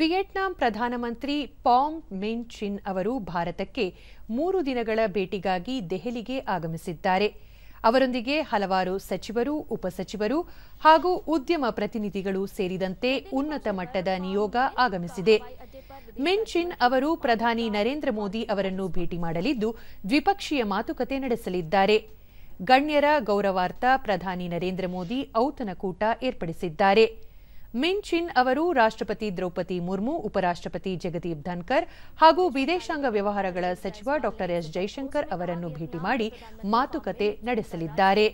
Vietnam ಪ್ರಧಾನಮಂತ್ರಿ ಪಾಂಗ್ ಮಿನ್ ಚಿನ್ ಅವರು ಭಾರತಕ್ಕೆ ಮೂರು ದಿನಗಳ ಭೇಟಿಗಾಗಿ ದೆಹಲಿಗೆ ಆಗಮಿಸಿದ್ದಾರೆ ಅವರೊಂದಿಗೆ ಹಲವಾರು ಸಚಿವರು ಉಪಸಚಿವರು ಹಾಗೂ ಉದ್ಯಮ ಪ್ರತಿನಿಧಿಗಳು ಸೇರಿದಂತೆ ಉನ್ನತ ಮಟ್ಟದ ನಿಯೋಗ ಆಗಮಿಸಿದೆ ಮಿನ್ ಚಿನ್ ಅವರು ಪ್ರಧಾನಿ ನರೇಂದ್ರ ಮೋದಿ ಅವರನ್ನು ಭೇಟಿ ಮಾಡಲಿದ್ದು ದ್ವಿಪಕ್ಷೀಯ ಮಾತುಕತೆ ನಡೆಸಲಿದ್ದಾರೆ ಗಣ್ಯರ ಗೌರವಾರ್ಥ ಪ್ರಧಾನಿ ನರೇಂದ್ರ ಮೋದಿ ಔತಣಕೂಟ ಏರ್ಪಡಿಸಿದ್ದಾರೆ ಮಿನ್ ಚಿನ್ ಅವರು ರಾಷ್ಟ್ರಪತಿ ದ್ರೌಪದಿ ಮುರ್ಮು ಉಪರಾಷ್ಟ್ರಪತಿ ಜಗದೀಪ್ ಧನ್ಕರ್ ಹಾಗೂ ವಿದೇಶಾಂಗ ವ್ಯವಹಾರಗಳ ಸಚಿವ ಡಾ ಎಸ್ ಜೈಶಂಕರ್ ಅವರನ್ನು ಭೇಟಿ ಮಾಡಿ ಮಾತುಕತೆ ನಡೆಸಲಿದ್ದಾರೆ